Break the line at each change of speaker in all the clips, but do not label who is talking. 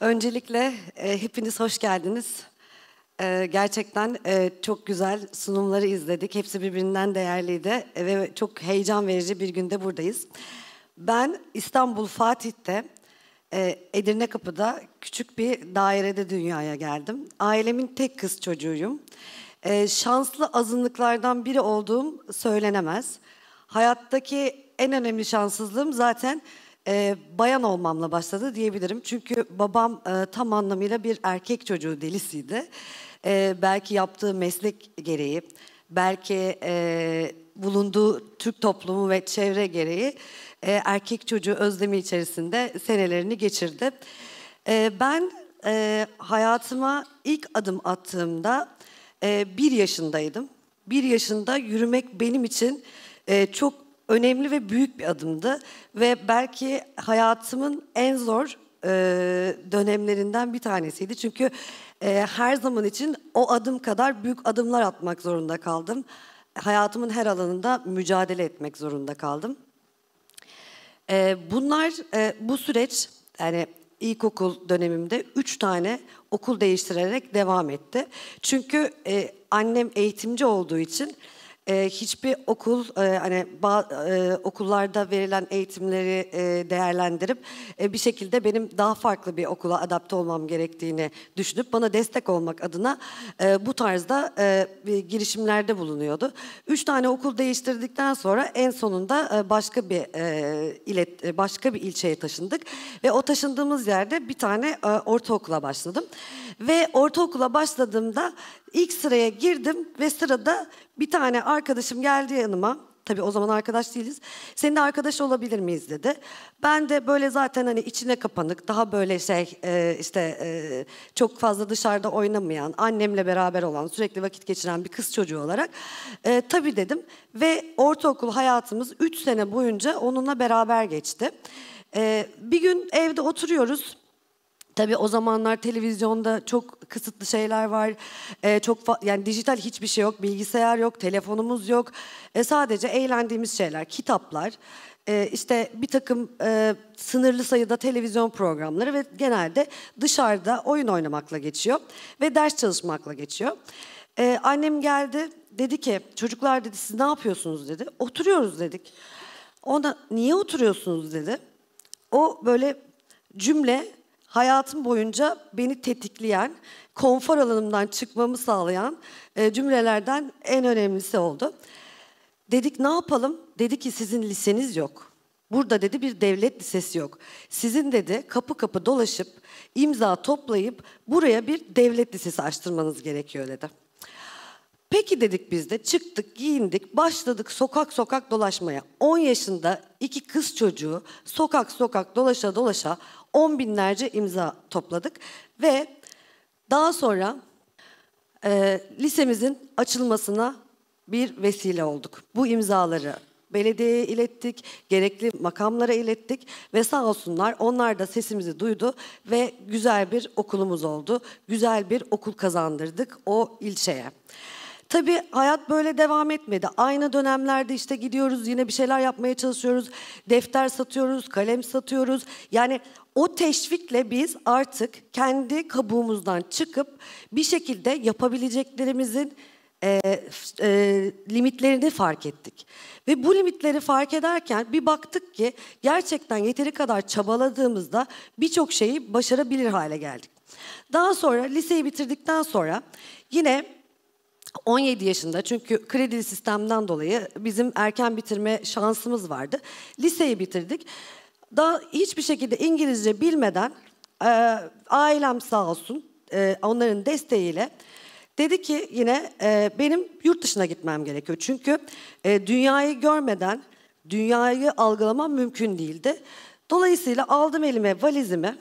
Öncelikle e, hepiniz hoş geldiniz. E, gerçekten e, çok güzel sunumları izledik. Hepsi birbirinden değerliydi e, ve çok heyecan verici bir günde buradayız. Ben İstanbul Fatih'te e, Edirne Kapı'da küçük bir dairede dünyaya geldim. Ailemin tek kız çocuğuyum. E, şanslı azınlıklardan biri olduğum söylenemez. Hayattaki en önemli şanssızlığım zaten e, bayan olmamla başladı diyebilirim. Çünkü babam e, tam anlamıyla bir erkek çocuğu delisiydi. E, belki yaptığı meslek gereği, belki e, bulunduğu Türk toplumu ve çevre gereği e, erkek çocuğu özlemi içerisinde senelerini geçirdi. E, ben e, hayatıma ilk adım attığımda e, bir yaşındaydım. Bir yaşında yürümek benim için e, çok önemli ve büyük bir adımdı. Ve belki hayatımın en zor e, dönemlerinden bir tanesiydi. Çünkü e, her zaman için o adım kadar büyük adımlar atmak zorunda kaldım. Hayatımın her alanında mücadele etmek zorunda kaldım. E, bunlar, e, bu süreç yani ilkokul dönemimde üç tane okul değiştirerek devam etti. Çünkü e, annem eğitimci olduğu için e, hiçbir okul e, hani ba, e, okullarda verilen eğitimleri e, değerlendirip e, bir şekilde benim daha farklı bir okula adapte olmam gerektiğini düşünüp bana destek olmak adına e, bu tarzda e, girişimlerde bulunuyordu. Üç tane okul değiştirdikten sonra en sonunda e, başka bir e, ilet e, başka bir ilçeye taşındık ve o taşındığımız yerde bir tane e, ortaokula başladım. Ve ortaokula başladığımda ilk sıraya girdim ve sırada bir tane arkadaşım geldi yanıma. Tabii o zaman arkadaş değiliz. Senin de arkadaş olabilir miyiz dedi. Ben de böyle zaten hani içine kapanık, daha böyle şey e, işte e, çok fazla dışarıda oynamayan, annemle beraber olan, sürekli vakit geçiren bir kız çocuğu olarak e, tabii dedim. Ve ortaokul hayatımız 3 sene boyunca onunla beraber geçti. E, bir gün evde oturuyoruz. Tabii o zamanlar televizyonda çok kısıtlı şeyler var. Ee, çok yani dijital hiçbir şey yok, bilgisayar yok, telefonumuz yok. E, sadece eğlendiğimiz şeyler, kitaplar, e, işte bir takım e, sınırlı sayıda televizyon programları ve genelde dışarıda oyun oynamakla geçiyor ve ders çalışmakla geçiyor. E, annem geldi, dedi ki çocuklar dedi siz ne yapıyorsunuz dedi. Oturuyoruz dedik. Ona niye oturuyorsunuz dedi. O böyle cümle hayatım boyunca beni tetikleyen, konfor alanımdan çıkmamı sağlayan e, cümlelerden en önemlisi oldu. Dedik ne yapalım? Dedi ki sizin liseniz yok. Burada dedi bir devlet lisesi yok. Sizin dedi kapı kapı dolaşıp imza toplayıp buraya bir devlet lisesi açtırmanız gerekiyor dedi. Peki dedik biz de çıktık, giyindik, başladık sokak sokak dolaşmaya. 10 yaşında iki kız çocuğu sokak sokak dolaşa dolaşa on binlerce imza topladık ve daha sonra e, lisemizin açılmasına bir vesile olduk. Bu imzaları belediyeye ilettik, gerekli makamlara ilettik ve sağ olsunlar onlar da sesimizi duydu ve güzel bir okulumuz oldu. Güzel bir okul kazandırdık o ilçeye. Tabii hayat böyle devam etmedi. Aynı dönemlerde işte gidiyoruz yine bir şeyler yapmaya çalışıyoruz. Defter satıyoruz, kalem satıyoruz. Yani o teşvikle biz artık kendi kabuğumuzdan çıkıp bir şekilde yapabileceklerimizin e, e, limitlerini fark ettik. Ve bu limitleri fark ederken bir baktık ki gerçekten yeteri kadar çabaladığımızda birçok şeyi başarabilir hale geldik. Daha sonra liseyi bitirdikten sonra yine 17 yaşında çünkü kredi sistemden dolayı bizim erken bitirme şansımız vardı. Liseyi bitirdik. Daha hiçbir şekilde İngilizce bilmeden e, ailem sağ olsun e, onların desteğiyle dedi ki yine e, benim yurt dışına gitmem gerekiyor. Çünkü e, dünyayı görmeden dünyayı algılamam mümkün değildi. Dolayısıyla aldım elime valizimi,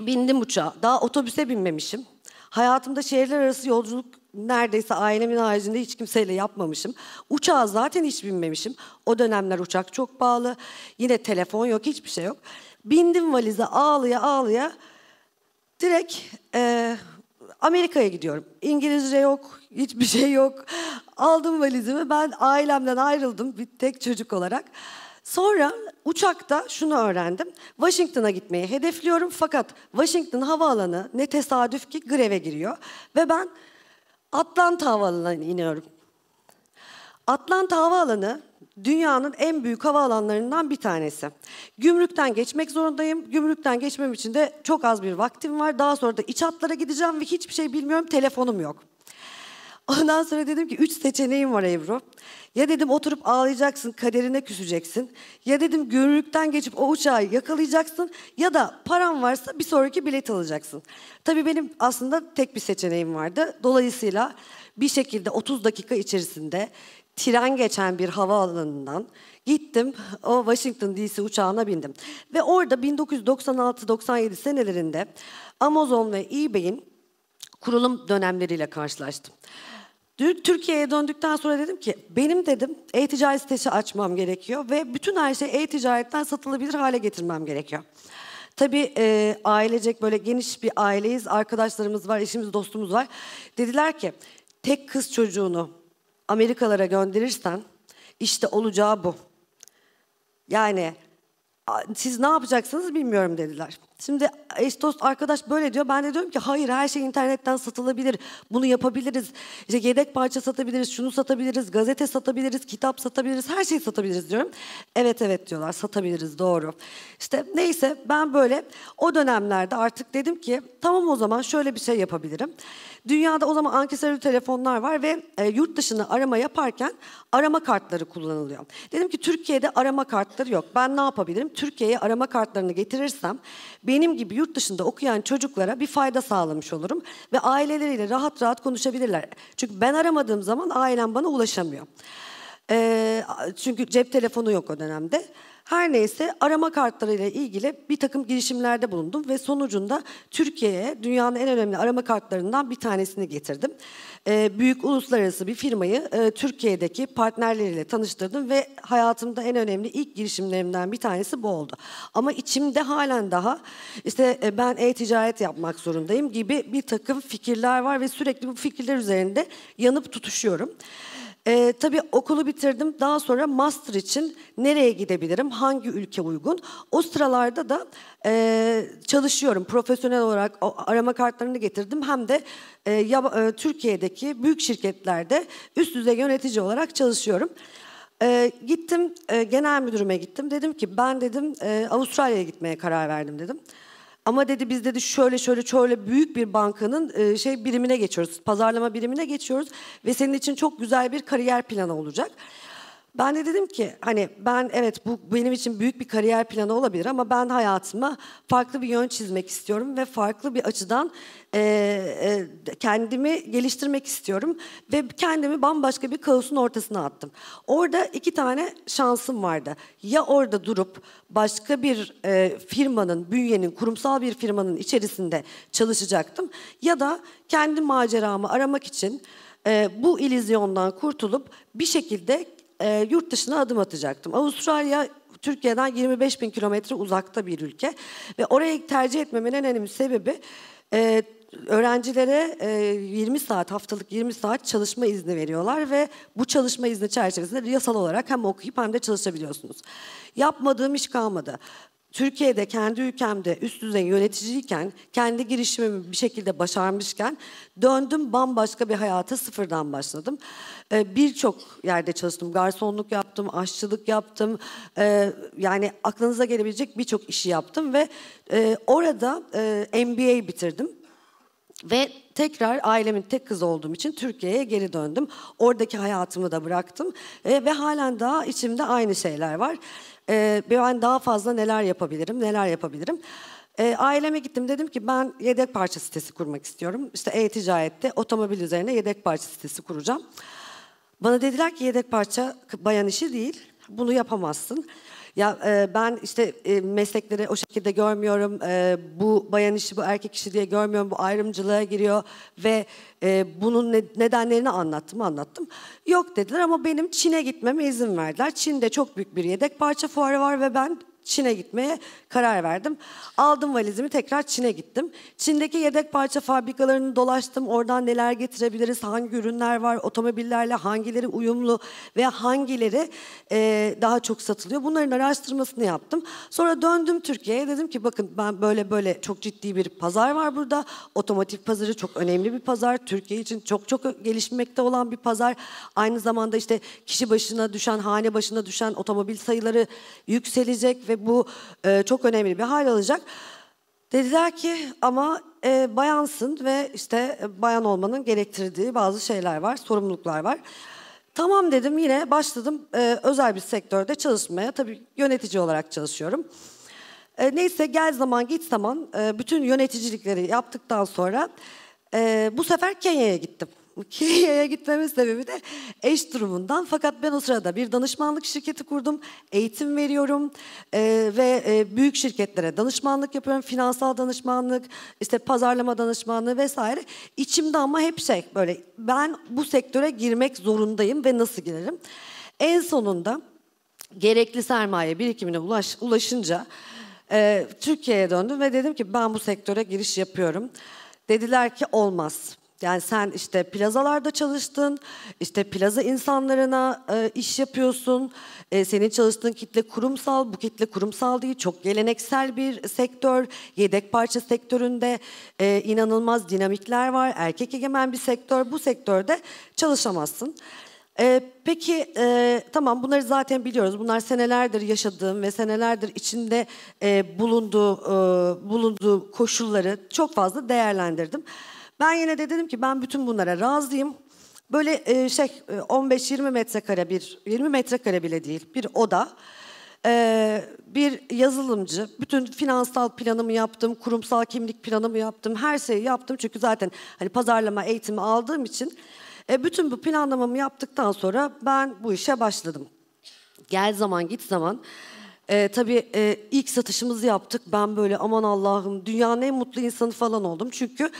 bindim uçağa. Daha otobüse binmemişim. Hayatımda şehirler arası yolculuk neredeyse ailemin haricinde hiç kimseyle yapmamışım. Uçağa zaten hiç binmemişim. O dönemler uçak çok pahalı. Yine telefon yok, hiçbir şey yok. Bindim valize ağlıya ağlıya. Direkt e, Amerika'ya gidiyorum. İngilizce yok, hiçbir şey yok. Aldım valizimi. Ben ailemden ayrıldım bir tek çocuk olarak. Sonra uçakta şunu öğrendim. Washington'a gitmeyi hedefliyorum fakat Washington havaalanı ne tesadüf ki greve giriyor. Ve ben Atlanta Havaalanı'na iniyorum. Atlanta Havaalanı dünyanın en büyük havaalanlarından bir tanesi. Gümrükten geçmek zorundayım. Gümrükten geçmem için de çok az bir vaktim var. Daha sonra da iç hatlara gideceğim ve hiçbir şey bilmiyorum. Telefonum yok. Ondan sonra dedim ki üç seçeneğim var Ebru. Ya dedim oturup ağlayacaksın, kaderine küseceksin. Ya dedim gönüllükten geçip o uçağı yakalayacaksın. Ya da param varsa bir sonraki bilet alacaksın. Tabii benim aslında tek bir seçeneğim vardı. Dolayısıyla bir şekilde 30 dakika içerisinde tren geçen bir havaalanından gittim. O Washington DC uçağına bindim. Ve orada 1996-97 senelerinde Amazon ve eBay'in kurulum dönemleriyle karşılaştım. Türkiye'ye döndükten sonra dedim ki benim dedim e-ticaret sitesi açmam gerekiyor ve bütün her şeyi e-ticaretten satılabilir hale getirmem gerekiyor. Tabii e, ailecek böyle geniş bir aileyiz. Arkadaşlarımız var, eşimiz, dostumuz var. Dediler ki tek kız çocuğunu Amerikalara gönderirsen işte olacağı bu. Yani siz ne yapacaksınız bilmiyorum dediler. Şimdi eş dost arkadaş böyle diyor. Ben de diyorum ki hayır her şey internetten satılabilir. Bunu yapabiliriz. İşte yedek parça satabiliriz, şunu satabiliriz, gazete satabiliriz, kitap satabiliriz, her şeyi satabiliriz diyorum. Evet evet diyorlar satabiliriz doğru. İşte neyse ben böyle o dönemlerde artık dedim ki tamam o zaman şöyle bir şey yapabilirim. Dünyada o zaman ankesörlü telefonlar var ve e, yurt dışını arama yaparken arama kartları kullanılıyor. Dedim ki Türkiye'de arama kartları yok. Ben ne yapabilirim? Türkiye'ye arama kartlarını getirirsem benim gibi yurt dışında okuyan çocuklara bir fayda sağlamış olurum. Ve aileleriyle rahat rahat konuşabilirler. Çünkü ben aramadığım zaman ailem bana ulaşamıyor. E, çünkü cep telefonu yok o dönemde. Her neyse arama kartlarıyla ilgili bir takım girişimlerde bulundum ve sonucunda Türkiye'ye dünyanın en önemli arama kartlarından bir tanesini getirdim. E, büyük uluslararası bir firmayı e, Türkiye'deki partnerleriyle tanıştırdım ve hayatımda en önemli ilk girişimlerimden bir tanesi bu oldu. Ama içimde halen daha işte e, ben e-ticaret yapmak zorundayım gibi bir takım fikirler var ve sürekli bu fikirler üzerinde yanıp tutuşuyorum. E, tabii okulu bitirdim. Daha sonra master için nereye gidebilirim? Hangi ülke uygun? O sıralarda da e, çalışıyorum. Profesyonel olarak arama kartlarını getirdim. Hem de e, ya, e, Türkiye'deki büyük şirketlerde üst düzey yönetici olarak çalışıyorum. E, gittim, e, genel müdürüme gittim. Dedim ki ben dedim e, Avustralya'ya gitmeye karar verdim dedim. Ama dedi biz dedi şöyle şöyle şöyle büyük bir bankanın e, şey birimine geçiyoruz. Pazarlama birimine geçiyoruz ve senin için çok güzel bir kariyer planı olacak. Ben de dedim ki hani ben evet bu benim için büyük bir kariyer planı olabilir ama ben hayatıma farklı bir yön çizmek istiyorum ve farklı bir açıdan e, e, kendimi geliştirmek istiyorum ve kendimi bambaşka bir kaosun ortasına attım. Orada iki tane şansım vardı. Ya orada durup başka bir e, firmanın, bünyenin, kurumsal bir firmanın içerisinde çalışacaktım ya da kendi maceramı aramak için e, bu ilizyondan kurtulup bir şekilde e, yurt dışına adım atacaktım. Avustralya Türkiye'den 25 bin kilometre uzakta bir ülke ve orayı tercih etmemin en önemli sebebi e, öğrencilere e, 20 saat haftalık 20 saat çalışma izni veriyorlar ve bu çalışma izni çerçevesinde yasal olarak hem okuyup hem de çalışabiliyorsunuz. Yapmadığım iş kalmadı. Türkiye'de kendi ülkemde üst düzey yöneticiyken, kendi girişimimi bir şekilde başarmışken döndüm bambaşka bir hayata sıfırdan başladım. Ee, Birçok yerde çalıştım. Garsonluk yaptım, aşçılık yaptım. Ee, yani aklınıza gelebilecek birçok işi yaptım ve e, orada e, MBA bitirdim. Ve tekrar ailemin tek kızı olduğum için Türkiye'ye geri döndüm. Oradaki hayatımı da bıraktım e, ve halen daha içimde aynı şeyler var. E, ben daha fazla neler yapabilirim, neler yapabilirim. E, aileme gittim dedim ki ben yedek parça sitesi kurmak istiyorum. İşte e-ticarette otomobil üzerine yedek parça sitesi kuracağım. Bana dediler ki yedek parça bayan işi değil, bunu yapamazsın. Ya e, ben işte e, meslekleri o şekilde görmüyorum. E, bu bayan işi bu erkek işi diye görmüyorum. Bu ayrımcılığa giriyor ve e, bunun ne, nedenlerini anlattım anlattım. Yok dediler ama benim Çin'e gitmeme izin verdiler. Çin'de çok büyük bir yedek parça fuarı var ve ben Çin'e gitmeye karar verdim. Aldım valizimi tekrar Çin'e gittim. Çin'deki yedek parça fabrikalarını dolaştım. Oradan neler getirebiliriz, hangi ürünler var, otomobillerle hangileri uyumlu ve hangileri e, daha çok satılıyor. Bunların araştırmasını yaptım. Sonra döndüm Türkiye'ye dedim ki bakın ben böyle böyle çok ciddi bir pazar var burada. Otomotiv pazarı çok önemli bir pazar. Türkiye için çok çok gelişmekte olan bir pazar. Aynı zamanda işte kişi başına düşen, hane başına düşen otomobil sayıları yükselecek ve ve bu e, çok önemli bir hal alacak. Dediler ki ama e, bayansın ve işte bayan olmanın gerektirdiği bazı şeyler var, sorumluluklar var. Tamam dedim yine başladım e, özel bir sektörde çalışmaya. Tabii yönetici olarak çalışıyorum. E, neyse gel zaman git zaman e, bütün yöneticilikleri yaptıktan sonra e, bu sefer Kenya'ya gittim. Kenya'ya gitmemin sebebi de eş durumundan. Fakat ben o sırada bir danışmanlık şirketi kurdum. Eğitim veriyorum e, ve e, büyük şirketlere danışmanlık yapıyorum. Finansal danışmanlık, işte pazarlama danışmanlığı vesaire. İçimde ama hep şey böyle ben bu sektöre girmek zorundayım ve nasıl girerim? En sonunda gerekli sermaye birikimine ulaş, ulaşınca e, Türkiye'ye döndüm ve dedim ki ben bu sektöre giriş yapıyorum. Dediler ki olmaz yani sen işte plazalarda çalıştın, işte plaza insanlarına e, iş yapıyorsun. E, senin çalıştığın kitle kurumsal, bu kitle kurumsal değil, çok geleneksel bir sektör. Yedek parça sektöründe e, inanılmaz dinamikler var, erkek egemen bir sektör. Bu sektörde çalışamazsın. E, peki e, tamam bunları zaten biliyoruz. Bunlar senelerdir yaşadığım ve senelerdir içinde e, bulunduğu e, bulunduğu koşulları çok fazla değerlendirdim. Ben yine de dedim ki ben bütün bunlara razıyım. Böyle e, şey 15-20 e, metrekare bir 20 metrekare bile değil bir oda. Ee, bir yazılımcı, bütün finansal planımı yaptım, kurumsal kimlik planımı yaptım, her şeyi yaptım. Çünkü zaten hani pazarlama eğitimi aldığım için e, bütün bu planlamamı yaptıktan sonra ben bu işe başladım. Gel zaman git zaman. E, tabii e, ilk satışımızı yaptık. Ben böyle aman Allah'ım dünyanın en mutlu insanı falan oldum. Çünkü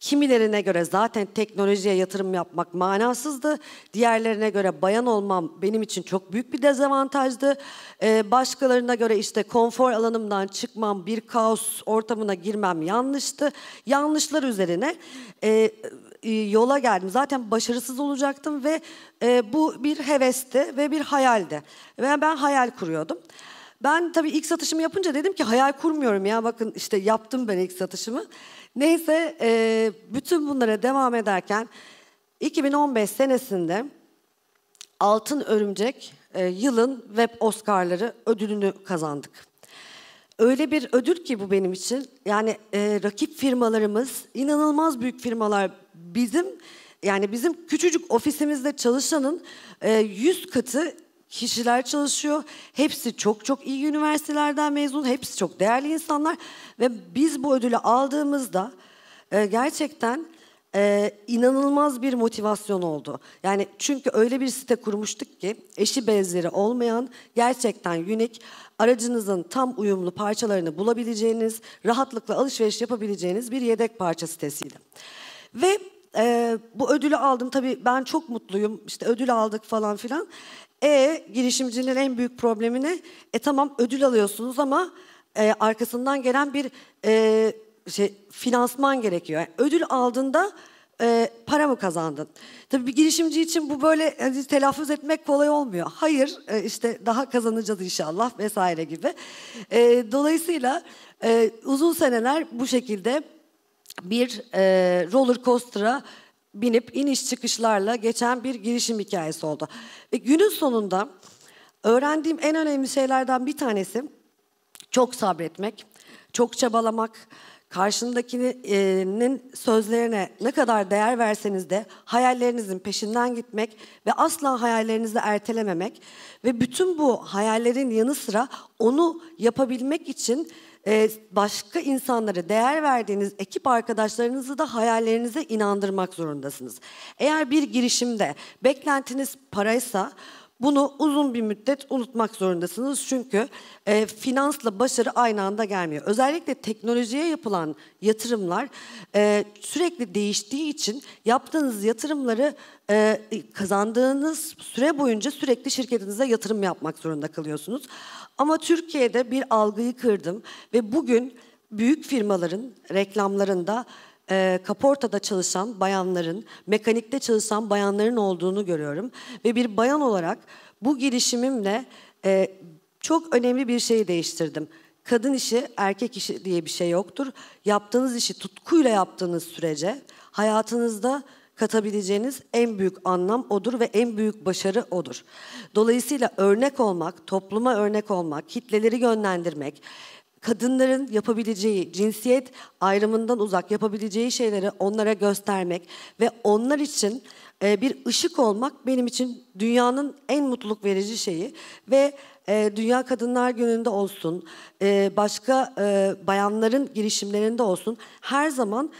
Kimilerine göre zaten teknolojiye yatırım yapmak manasızdı. Diğerlerine göre bayan olmam benim için çok büyük bir dezavantajdı. Ee, başkalarına göre işte konfor alanımdan çıkmam, bir kaos ortamına girmem yanlıştı. Yanlışlar üzerine e, e, yola geldim. Zaten başarısız olacaktım ve e, bu bir hevesti ve bir hayaldi. Ve ben hayal kuruyordum. Ben tabii ilk satışımı yapınca dedim ki hayal kurmuyorum ya bakın işte yaptım ben ilk satışımı. Neyse e, bütün bunlara devam ederken 2015 senesinde Altın Örümcek e, yılın web Oscar'ları ödülünü kazandık. Öyle bir ödül ki bu benim için. Yani e, rakip firmalarımız inanılmaz büyük firmalar bizim yani bizim küçücük ofisimizde çalışanın e, 100 katı kişiler çalışıyor. Hepsi çok çok iyi üniversitelerden mezun, hepsi çok değerli insanlar ve biz bu ödülü aldığımızda e, gerçekten e, inanılmaz bir motivasyon oldu. Yani çünkü öyle bir site kurmuştuk ki eşi benzeri olmayan gerçekten unik aracınızın tam uyumlu parçalarını bulabileceğiniz, rahatlıkla alışveriş yapabileceğiniz bir yedek parça sitesiydi. Ve e, bu ödülü aldım. Tabii ben çok mutluyum. işte ödül aldık falan filan. E girişimcinin en büyük problemini, E tamam ödül alıyorsunuz ama e, arkasından gelen bir e, şey, finansman gerekiyor. Yani ödül aldığında e, para mı kazandın? Tabii bir girişimci için bu böyle hani, telaffuz etmek kolay olmuyor. Hayır e, işte daha kazanacağız inşallah vesaire gibi. E, dolayısıyla e, uzun seneler bu şekilde bir e, roller coaster'a binip iniş çıkışlarla geçen bir girişim hikayesi oldu. Ve günün sonunda öğrendiğim en önemli şeylerden bir tanesi çok sabretmek, çok çabalamak, karşındakinin e, sözlerine ne kadar değer verseniz de hayallerinizin peşinden gitmek ve asla hayallerinizi ertelememek ve bütün bu hayallerin yanı sıra onu yapabilmek için ee, başka insanlara değer verdiğiniz ekip arkadaşlarınızı da hayallerinize inandırmak zorundasınız. Eğer bir girişimde beklentiniz paraysa bunu uzun bir müddet unutmak zorundasınız çünkü e, finansla başarı aynı anda gelmiyor. Özellikle teknolojiye yapılan yatırımlar e, sürekli değiştiği için yaptığınız yatırımları e, kazandığınız süre boyunca sürekli şirketinize yatırım yapmak zorunda kalıyorsunuz. Ama Türkiye'de bir algıyı kırdım ve bugün büyük firmaların reklamlarında e, kaportada çalışan bayanların, mekanikte çalışan bayanların olduğunu görüyorum. Ve bir bayan olarak bu girişimimle e, çok önemli bir şeyi değiştirdim. Kadın işi, erkek işi diye bir şey yoktur. Yaptığınız işi tutkuyla yaptığınız sürece hayatınızda katabileceğiniz en büyük anlam odur ve en büyük başarı odur. Dolayısıyla örnek olmak, topluma örnek olmak, kitleleri yönlendirmek, kadınların yapabileceği, cinsiyet ayrımından uzak yapabileceği şeyleri onlara göstermek ve onlar için e, bir ışık olmak benim için dünyanın en mutluluk verici şeyi ve e, Dünya Kadınlar Günü'nde olsun, e, başka bayanların girişimlerinde olsun her zaman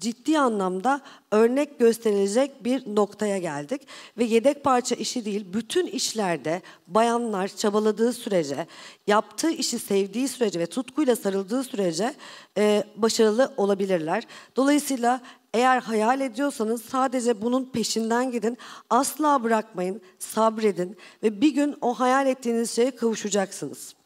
ciddi anlamda örnek gösterilecek bir noktaya geldik. Ve yedek parça işi değil, bütün işlerde bayanlar çabaladığı sürece, yaptığı işi sevdiği sürece ve tutkuyla sarıldığı sürece e, başarılı olabilirler. Dolayısıyla eğer hayal ediyorsanız sadece bunun peşinden gidin. Asla bırakmayın, sabredin ve bir gün o hayal ettiğiniz şeye kavuşacaksınız.